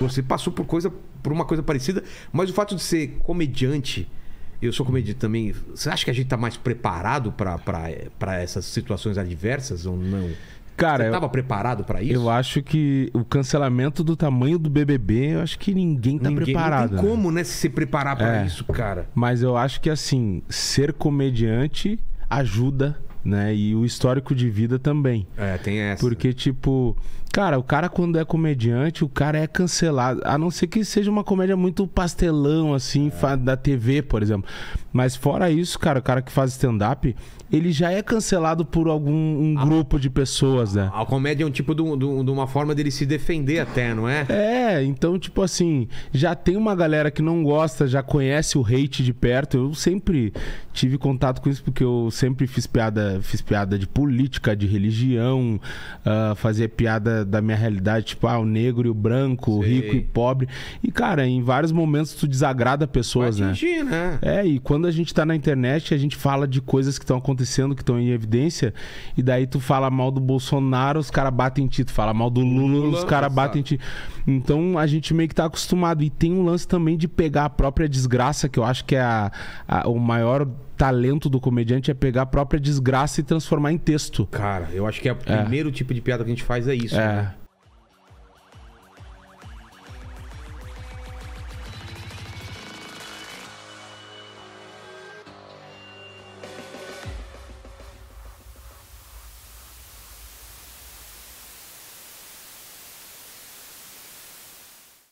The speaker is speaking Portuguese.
Você passou por coisa, por uma coisa parecida, mas o fato de ser comediante, eu sou comediante também. Você acha que a gente está mais preparado para essas situações adversas ou não? Cara, você estava eu, preparado para isso? Eu acho que o cancelamento do tamanho do BBB, eu acho que ninguém tá ninguém, preparado. Não tem né? como, né, se preparar para é, isso, cara. Mas eu acho que assim, ser comediante ajuda né? E o histórico de vida também. É, tem essa. Porque, tipo, cara, o cara quando é comediante, o cara é cancelado. A não ser que seja uma comédia muito pastelão, assim, é. da TV, por exemplo. Mas fora isso, cara, o cara que faz stand-up, ele já é cancelado por algum um a, ah, grupo de pessoas, né? A, a comédia é um tipo de, de, de uma forma dele se defender até, não é? É, então, tipo assim, já tem uma galera que não gosta, já conhece o hate de perto. Eu sempre tive contato com isso, porque eu sempre fiz piada fiz piada de política, de religião, uh, fazia piada da minha realidade, tipo, ah, o negro e o branco, o rico e pobre. E, cara, em vários momentos tu desagrada pessoas, Vai né? atingir, né? né? É, e quando a gente tá na internet, a gente fala de coisas que estão acontecendo, que estão em evidência, e daí tu fala mal do Bolsonaro, os caras batem em ti, tu fala mal do Lula, Lula os caras batem em ti. Então a gente meio que tá acostumado. E tem um lance também de pegar a própria desgraça, que eu acho que é a, a o maior talento do comediante é pegar a própria desgraça e transformar em texto. Cara, eu acho que é o é. primeiro tipo de piada que a gente faz é isso. É. Né?